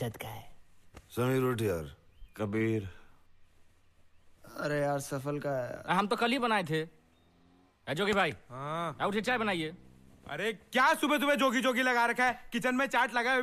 जद है समीर उठ यार कबीर अरे यार सफल का है हम तो कल ही बनाए थे जोगी भाई हाँ उठे चाय बनाइए अरे क्या सुबह सुबह जोगी जोगी लगा रखा है किचन में चाट लगा है